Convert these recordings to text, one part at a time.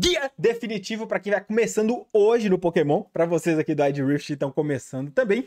guia definitivo para quem vai começando hoje no Pokémon. Para vocês aqui do Ed Rift estão começando também.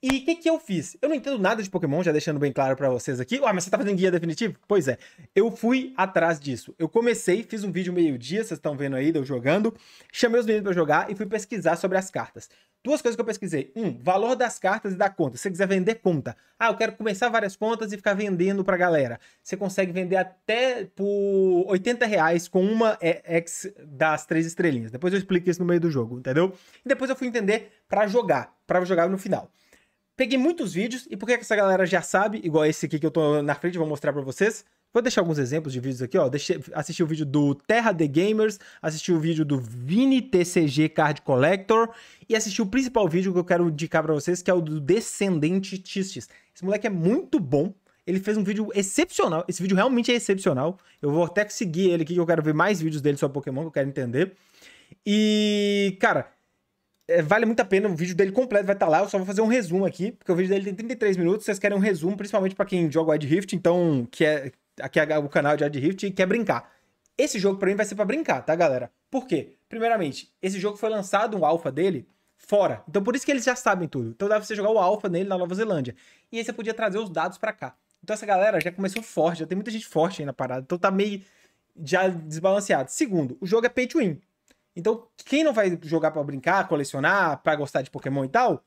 E o que, que eu fiz? Eu não entendo nada de Pokémon, já deixando bem claro para vocês aqui. Ah, mas você tá fazendo guia definitivo? Pois é. Eu fui atrás disso. Eu comecei, fiz um vídeo meio-dia, vocês estão vendo aí, eu jogando. Chamei os meninos para jogar e fui pesquisar sobre as cartas. Duas coisas que eu pesquisei. Um, valor das cartas e da conta. Se você quiser vender conta. Ah, eu quero começar várias contas e ficar vendendo pra galera. Você consegue vender até por 80 reais com uma ex das três estrelinhas. Depois eu explico isso no meio do jogo, entendeu? E depois eu fui entender para jogar. para jogar no final. Peguei muitos vídeos. E por que essa galera já sabe, igual esse aqui que eu tô na frente, vou mostrar para vocês Vou deixar alguns exemplos de vídeos aqui, ó. Deixei, assisti o vídeo do Terra The Gamers, assisti o vídeo do Vini TCG Card Collector e assisti o principal vídeo que eu quero indicar para vocês, que é o do Descendente Tistes. Esse moleque é muito bom. Ele fez um vídeo excepcional. Esse vídeo realmente é excepcional. Eu vou até seguir ele aqui, que eu quero ver mais vídeos dele sobre Pokémon, que eu quero entender. E, cara, é, vale muito a pena, o vídeo dele completo vai estar tá lá, eu só vou fazer um resumo aqui, porque o vídeo dele tem 33 minutos, vocês querem um resumo, principalmente para quem joga Wide Rift, então, que é aqui é o canal de Ad Rift e quer brincar. Esse jogo para mim vai ser para brincar, tá, galera? Por quê? Primeiramente, esse jogo foi lançado um alfa dele fora. Então por isso que eles já sabem tudo. Então dá pra você jogar o alfa nele na Nova Zelândia. E aí você podia trazer os dados para cá. Então essa galera já começou forte, já tem muita gente forte aí na parada. Então tá meio já desbalanceado. Segundo, o jogo é pay to win. Então, quem não vai jogar para brincar, colecionar, para gostar de Pokémon e tal,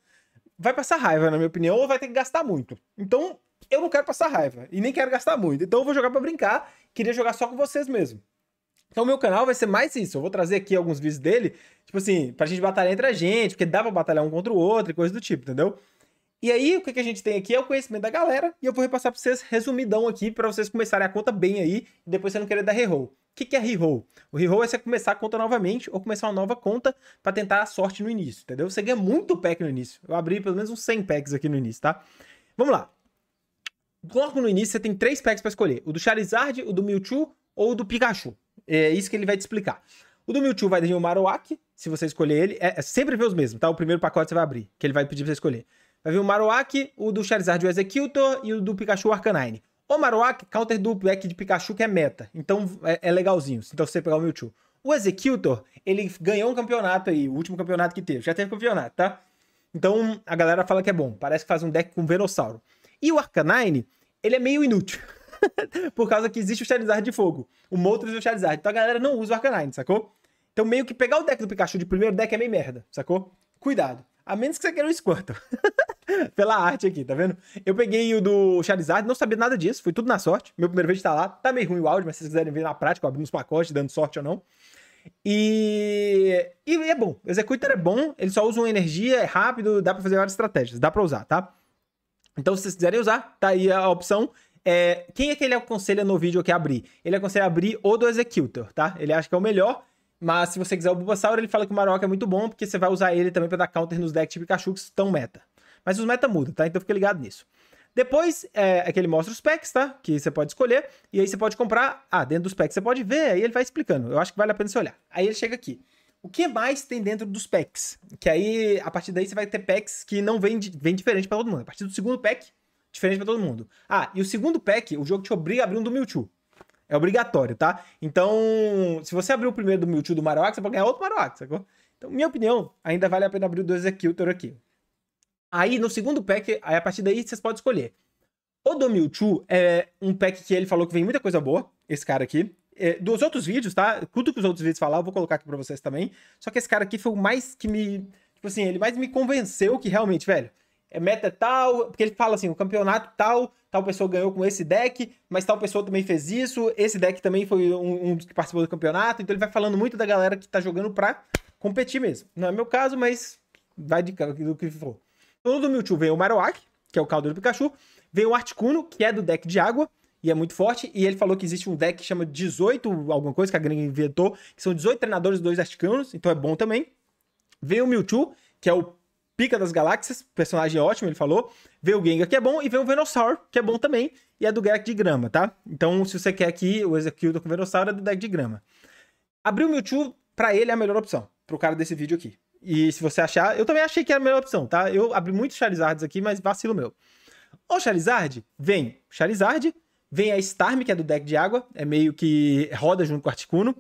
vai passar raiva, na minha opinião, ou vai ter que gastar muito. Então, eu não quero passar raiva e nem quero gastar muito. Então eu vou jogar para brincar, queria jogar só com vocês mesmo. Então o meu canal vai ser mais isso. Eu vou trazer aqui alguns vídeos dele, tipo assim, pra gente batalhar entre a gente, porque dá pra batalhar um contra o outro e coisa do tipo, entendeu? E aí, o que, a gente tem aqui é o conhecimento da galera, e eu vou repassar pra vocês resumidão aqui, para vocês começarem a conta bem aí, e depois você não querer dar reroll. O que, que é reroll? O reroll é você começar a conta novamente, ou começar uma nova conta para tentar a sorte no início, entendeu? Você ganha muito pack no início. Eu abri pelo menos uns 100 packs aqui no início, tá? Vamos lá logo no início você tem três packs para escolher: o do Charizard, o do Mewtwo ou o do Pikachu. É isso que ele vai te explicar. O do Mewtwo vai vir o Marowak, se você escolher ele. É, é sempre ver os mesmos, tá? O primeiro pacote você vai abrir, que ele vai pedir pra você escolher. Vai vir o Marowak, o do Charizard, o Executor e o do Pikachu, o Arcanine. O Marowak, counter do deck é de Pikachu, que é meta. Então é, é legalzinho, então você pegar o Mewtwo. O Executor, ele ganhou um campeonato aí, o último campeonato que teve. Já teve campeonato, tá? Então a galera fala que é bom. Parece que faz um deck com Venossauro. E o Arcanine, ele é meio inútil. por causa que existe o Charizard de fogo. O Moltres e o Charizard. Então a galera não usa o Arcanine, sacou? Então meio que pegar o deck do Pikachu de primeiro deck é meio merda, sacou? Cuidado. A menos que você queira o Squirtle. Pela arte aqui, tá vendo? Eu peguei o do Charizard, não sabia nada disso, foi tudo na sorte. Meu primeiro vídeo tá lá, tá meio ruim o áudio, mas se vocês quiserem ver na prática, abrindo os pacotes, dando sorte ou não. E, e é bom, o Executor é bom, ele só usa uma energia, é rápido, dá pra fazer várias estratégias, dá pra usar, tá? Então, se vocês quiserem usar, tá aí a opção. É, quem é que ele aconselha no vídeo aqui abrir? Ele aconselha abrir o do Executor, tá? Ele acha que é o melhor, mas se você quiser o Bulbasaur, ele fala que o Maroc é muito bom, porque você vai usar ele também para dar counter nos decks tipo Pikachu que estão meta. Mas os meta mudam, tá? Então fica ligado nisso. Depois é, é que ele mostra os packs, tá? Que você pode escolher, e aí você pode comprar. Ah, dentro dos packs você pode ver, aí ele vai explicando. Eu acho que vale a pena você olhar. Aí ele chega aqui o que mais tem dentro dos packs? Que aí, a partir daí, você vai ter packs que não vem, vem diferente para todo mundo. A partir do segundo pack, diferente para todo mundo. Ah, e o segundo pack, o jogo te obriga a abrir um do Mewtwo. É obrigatório, tá? Então, se você abrir o primeiro do Mewtwo do Marowak, você pode ganhar outro Marowak, sacou? Então, minha opinião, ainda vale a pena abrir o do Executor aqui. Aí, no segundo pack, aí a partir daí, vocês podem escolher. O do Mewtwo é um pack que ele falou que vem muita coisa boa, esse cara aqui é, dos outros vídeos, tá? Tudo que os outros vídeos falaram, eu vou colocar aqui pra vocês também. Só que esse cara aqui foi o mais que me. Tipo assim, ele mais me convenceu que realmente, velho, é meta tal. Porque ele fala assim, o campeonato tal, tal pessoa ganhou com esse deck, mas tal pessoa também fez isso. Esse deck também foi um, um dos que participou do campeonato. Então ele vai falando muito da galera que tá jogando pra competir mesmo. Não é meu caso, mas vai de cara do que for. Então, no do Mewtwo vem o Marowak, que é o caldo do Pikachu. Vem o Articuno, que é do deck de água e é muito forte. E ele falou que existe um deck que chama 18, alguma coisa que a gringa inventou, que são 18 treinadores, dois articanos, então é bom também. Vem o Mewtwo, que é o Pica das Galáxias, personagem ótimo, ele falou. Vem o Gengar, que é bom, e vem o Venossaur, que é bom também, e é do deck de grama, tá? Então, se você quer aqui o Executor com o Venossaur, é do deck de grama. Abrir o Mewtwo, pra ele, é a melhor opção, pro cara desse vídeo aqui. E se você achar, eu também achei que era a melhor opção, tá? Eu abri muitos Charizards aqui, mas vacilo meu. O Charizard, vem Charizard, Vem a Starm, que é do deck de água, é meio que roda junto com o Articuno.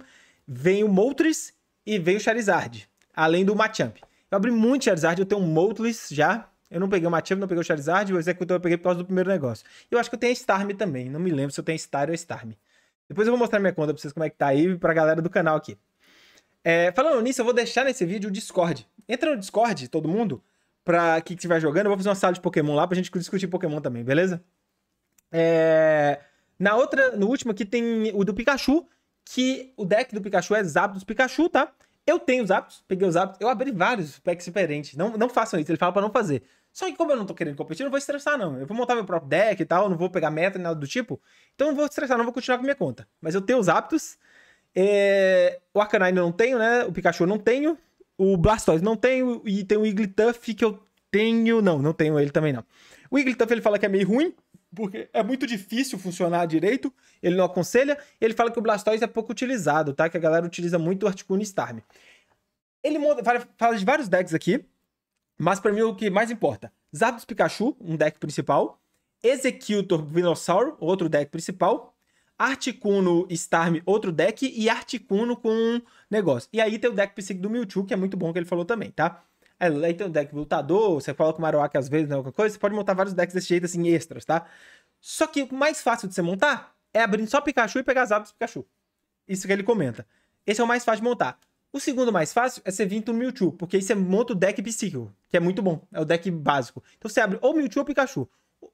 Vem o Moltres e vem o Charizard, além do Machamp. Eu abri muito Charizard, eu tenho um Moltres já. Eu não peguei o Machamp, não peguei o Charizard, o Executor eu peguei por causa do primeiro negócio. Eu acho que eu tenho a Starm também, não me lembro se eu tenho Star ou Starm. Depois eu vou mostrar minha conta pra vocês como é que tá aí e pra galera do canal aqui. É, falando nisso, eu vou deixar nesse vídeo o Discord. Entra no Discord, todo mundo, pra que estiver jogando. Eu vou fazer uma sala de Pokémon lá pra gente discutir Pokémon também, beleza? É... Na outra, no último aqui tem o do Pikachu, que o deck do Pikachu é Zapdos Pikachu, tá? Eu tenho os Zapdos, peguei os Zapdos, eu abri vários packs diferentes. Não, não façam isso, ele fala para não fazer. Só que como eu não tô querendo competir, eu não vou estressar, não. Eu vou montar meu próprio deck e tal, não vou pegar meta nem nada do tipo. Então eu não vou estressar, não vou continuar com minha conta. Mas eu tenho os Zapdos. É... O Arcanine eu não tenho, né? O Pikachu eu não tenho. O Blastoise não tenho. E tem o Iglituff que eu tenho... Não, não tenho ele também, não. O Iglituff, ele fala que é meio ruim, porque é muito difícil funcionar direito, ele não aconselha, ele fala que o Blastoise é pouco utilizado, tá? Que a galera utiliza muito o Articuno e Ele fala, de vários decks aqui, mas para mim o que mais importa, Zapdos Pikachu, um deck principal, Executor Venossauro, outro deck principal, Articuno Starm, outro deck, e Articuno com negócio. E aí tem o deck Psique do Mewtwo, que é muito bom que ele falou também, tá? É, tem um deck lutador, você coloca o Marowak às vezes, né, alguma coisa, você pode montar vários decks desse jeito, assim, extras, tá? Só que o mais fácil de você montar é abrindo só Pikachu e pegar as abas do Pikachu. Isso que ele comenta. Esse é o mais fácil de montar. O segundo mais fácil é você vir no Mewtwo, porque aí você monta o deck Bicycle, que é muito bom, é o deck básico. Então você abre ou Mewtwo ou Pikachu.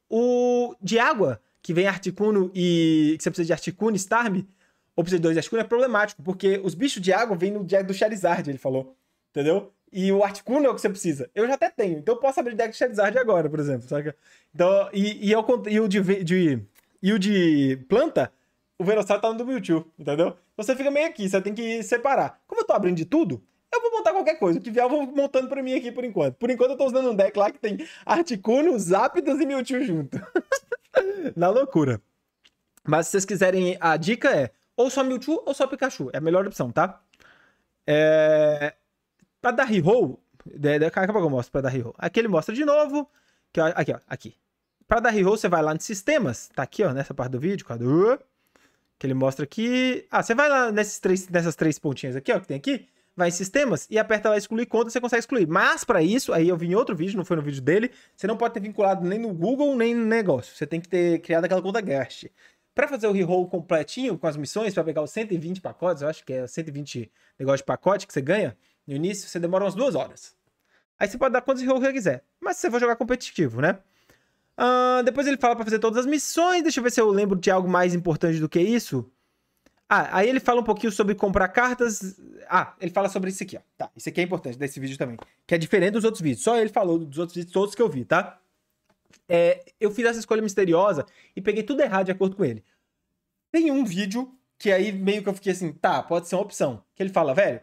O de água, que vem Articuno e que você precisa de Articuno e Starm, ou precisa de dois Articuno, é problemático, porque os bichos de água vêm no deck do Charizard, ele falou. Entendeu? E o Articuno é o que você precisa. Eu já até tenho. Então eu posso abrir deck de Charizard agora, por exemplo. sabe Então, e, e, eu, e o de, de, e o de planta, o Venossauro tá no do Mewtwo, entendeu? Então você fica meio aqui, você tem que separar. Como eu tô abrindo de tudo, eu vou montar qualquer coisa. O que vier eu vou montando pra mim aqui por enquanto. Por enquanto eu tô usando um deck lá que tem Articuno, Zapdos e Mewtwo junto. Na loucura. Mas se vocês quiserem, a dica é ou só Mewtwo ou só Pikachu. É a melhor opção, tá? É... Pra dar reroll, daqui a pouco eu mostro pra dar reroll. Aqui ele mostra de novo, que, ó, aqui ó, aqui. Pra dar reroll você vai lá em sistemas, tá aqui ó, nessa parte do vídeo, que ele mostra aqui. Ah, você vai lá nesses três, nessas três pontinhas aqui ó, que tem aqui, vai em sistemas e aperta lá excluir conta, você consegue excluir. Mas para isso, aí eu vi em outro vídeo, não foi no vídeo dele, você não pode ter vinculado nem no Google, nem no negócio. Você tem que ter criado aquela conta Guest. Para fazer o reroll completinho com as missões, para pegar os 120 pacotes, eu acho que é 120 negócio de pacote que você ganha, no início, você demora umas duas horas. Aí você pode dar quantos rolos você quiser. Mas se você for jogar competitivo, né? Uh, depois ele fala para fazer todas as missões. Deixa eu ver se eu lembro de algo mais importante do que isso. Ah, aí ele fala um pouquinho sobre comprar cartas. Ah, ele fala sobre isso aqui, ó. Tá, isso aqui é importante desse vídeo também. Que é diferente dos outros vídeos. Só ele falou dos outros vídeos, todos que eu vi, tá? É, eu fiz essa escolha misteriosa e peguei tudo errado de acordo com ele. Tem um vídeo que aí meio que eu fiquei assim, tá, pode ser uma opção. Que ele fala, velho,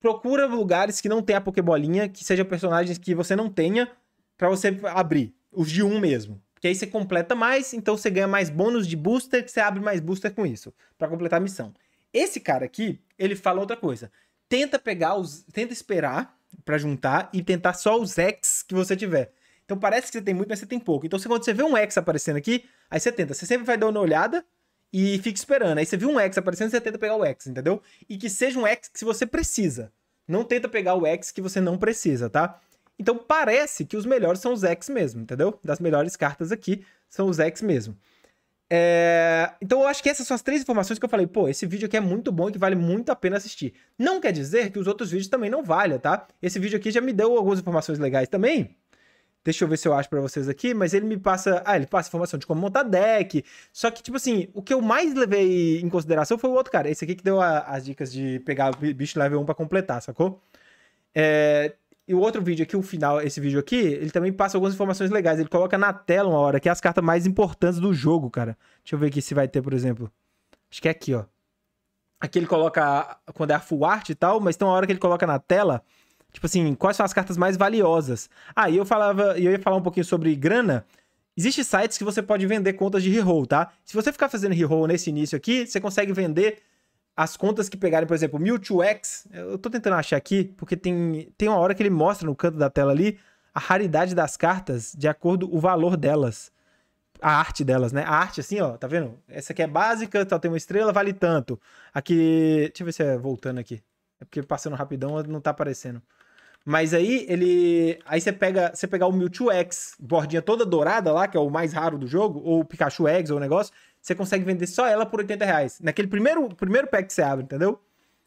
procura lugares que não tenha a Pokébolinha, que sejam personagens que você não tenha, para você abrir. Os de um mesmo. Porque aí você completa mais, então você ganha mais bônus de booster, que você abre mais booster com isso, para completar a missão. Esse cara aqui, ele fala outra coisa. Tenta pegar os. Tenta esperar para juntar e tentar só os X que você tiver. Então parece que você tem muito, mas você tem pouco. Então, quando você vê um X aparecendo aqui, aí você tenta. Você sempre vai dar uma olhada, e fica esperando. Aí você viu um X aparecendo, você tenta pegar o X, entendeu? E que seja um X que você precisa. Não tenta pegar o X que você não precisa, tá? Então parece que os melhores são os X mesmo, entendeu? Das melhores cartas aqui são os X mesmo. É... Então eu acho que essas são as três informações que eu falei, pô, esse vídeo aqui é muito bom e que vale muito a pena assistir. Não quer dizer que os outros vídeos também não valham, tá? Esse vídeo aqui já me deu algumas informações legais também, Deixa eu ver se eu acho para vocês aqui, mas ele me passa. Ah, ele passa informação de como montar deck. Só que, tipo assim, o que eu mais levei em consideração foi o outro cara. Esse aqui que deu a, as dicas de pegar o bicho level 1 pra completar, sacou? É, e o outro vídeo aqui, o final, esse vídeo aqui, ele também passa algumas informações legais. Ele coloca na tela uma hora que é as cartas mais importantes do jogo, cara. Deixa eu ver aqui se vai ter, por exemplo. Acho que é aqui, ó. Aqui ele coloca quando é a full art e tal, mas tem uma hora que ele coloca na tela Tipo assim, quais são as cartas mais valiosas? ah, eu falava, eu ia falar um pouquinho sobre grana. Existem sites que você pode vender contas de reroll, tá? Se você ficar fazendo reroll nesse início aqui, você consegue vender as contas que pegarem, por exemplo, Mewtwo X. Eu tô tentando achar aqui, porque tem, tem uma hora que ele mostra no canto da tela ali a raridade das cartas de acordo com o valor delas. A arte delas, né? A arte, assim, ó, tá vendo? Essa aqui é básica, só tem uma estrela, vale tanto. Aqui. Deixa eu ver se é voltando aqui. É porque passando rapidão não tá aparecendo. Mas aí ele. Aí você pega você pegar o Mewtwo X, bordinha toda dourada lá, que é o mais raro do jogo, ou o Pikachu X ou o negócio, você consegue vender só ela por 80 reais. Naquele primeiro, primeiro pack que você abre, entendeu?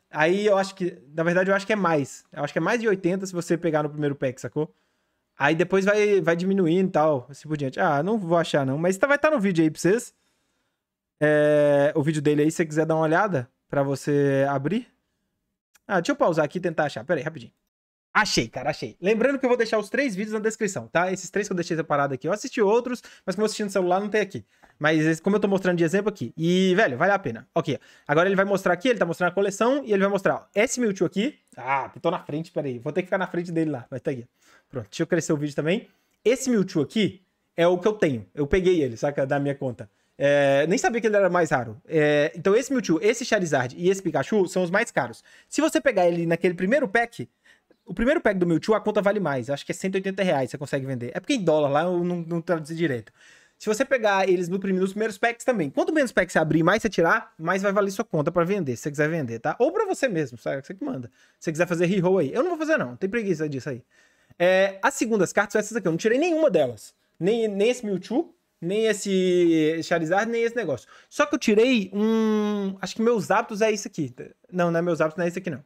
Aí eu acho que. Na verdade, eu acho que é mais. Eu acho que é mais de 80 se você pegar no primeiro pack, sacou? Aí depois vai, vai diminuindo e tal, assim por diante. Ah, não vou achar não, mas tá, vai estar tá no vídeo aí pra vocês. É, o vídeo dele aí, se você quiser dar uma olhada, pra você abrir. Ah, deixa eu pausar aqui e tentar achar. Pera aí, rapidinho. Achei, cara, achei. Lembrando que eu vou deixar os três vídeos na descrição, tá? Esses três que eu deixei separado aqui. Eu assisti outros, mas como eu assisti no celular, não tem aqui. Mas como eu tô mostrando de exemplo aqui. E, velho, vale a pena. Ok, agora ele vai mostrar aqui, ele tá mostrando a coleção, e ele vai mostrar ó, esse Mewtwo aqui. Ah, tô na frente, peraí. Vou ter que ficar na frente dele lá, mas tá aqui. Pronto, deixa eu crescer o vídeo também. Esse Mewtwo aqui é o que eu tenho. Eu peguei ele, saca? Da minha conta. É, nem sabia que ele era mais raro. É, então, esse Mewtwo, esse Charizard e esse Pikachu são os mais caros. Se você pegar ele naquele primeiro pack, o primeiro pack do Mewtwo, a conta vale mais. Acho que é 180 reais você consegue vender. É porque em dólar lá eu não, não traduzi direito. Se você pegar eles no primeiro, nos primeiros packs também. Quanto menos packs você abrir mais você tirar, mais vai valer sua conta para vender, se você quiser vender, tá? Ou para você mesmo, sabe? Você que manda. Se você quiser fazer reroll aí. Eu não vou fazer, não. Tem preguiça disso aí. É, as segundas cartas são essas aqui. Eu não tirei nenhuma delas. Nem, nem esse Mewtwo, nem esse Charizard, nem esse negócio. Só que eu tirei um. Acho que meus hábitos é isso aqui. Não, não é meus hábitos, não é isso aqui, não.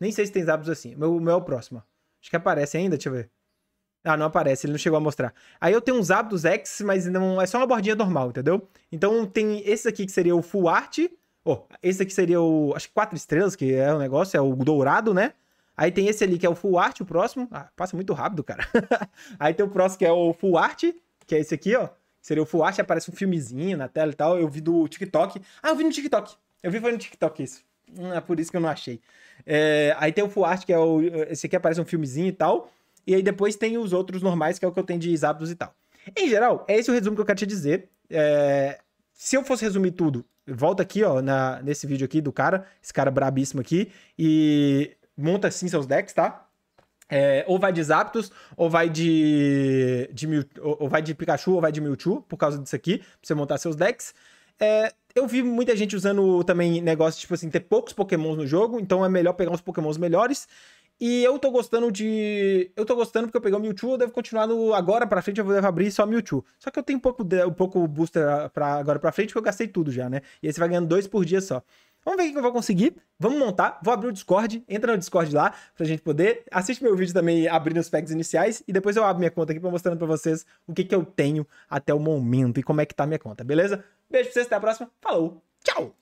Nem sei se tem Zapdos assim. O meu, meu é o próximo. Acho que aparece ainda, deixa eu ver. Ah, não aparece, ele não chegou a mostrar. Aí eu tenho um Zapdos X, mas não é só uma bordinha normal, entendeu? Então tem esse aqui que seria o Full Art. Oh, esse aqui seria o. Acho que quatro estrelas, que é o negócio, é o dourado, né? Aí tem esse ali que é o Full Art, o próximo. Ah, passa muito rápido, cara. Aí tem o próximo que é o Full Art, que é esse aqui, ó. Seria o Full Art, aparece um filmezinho na tela e tal. Eu vi do TikTok. Ah, eu vi no TikTok. Eu vi foi no TikTok isso é por isso que eu não achei. É, aí tem o Full Art, que é o. Esse aqui aparece um filmezinho e tal. E aí depois tem os outros normais, que é o que eu tenho de Zapdos e tal. Em geral, é esse o resumo que eu quero te dizer. É, se eu fosse resumir tudo, volta aqui, ó, na, nesse vídeo aqui do cara, esse cara brabíssimo aqui, e monta assim seus decks, tá? É, ou vai de Zapdos, ou vai de, de Mew, ou vai de Pikachu, ou vai de Mewtwo, por causa disso aqui, pra você montar seus decks. É, eu vi muita gente usando também negócio, tipo assim, ter poucos pokémons no jogo, então é melhor pegar uns pokémons melhores. E eu tô gostando de. Eu tô gostando porque eu peguei o Mewtwo, eu devo continuar no. Agora pra frente eu devo abrir só Mewtwo. Só que eu tenho um pouco, de... um pouco booster pra agora pra frente, porque eu gastei tudo já, né? E aí você vai ganhando dois por dia só. Vamos ver o que eu vou conseguir. Vamos montar. Vou abrir o Discord. Entra no Discord lá pra gente poder. Assiste meu vídeo também abrindo os packs iniciais. E depois eu abro minha conta aqui pra mostrando pra vocês o que, que eu tenho até o momento e como é que tá a minha conta, beleza? Beijo pra vocês, até a próxima. Falou, tchau!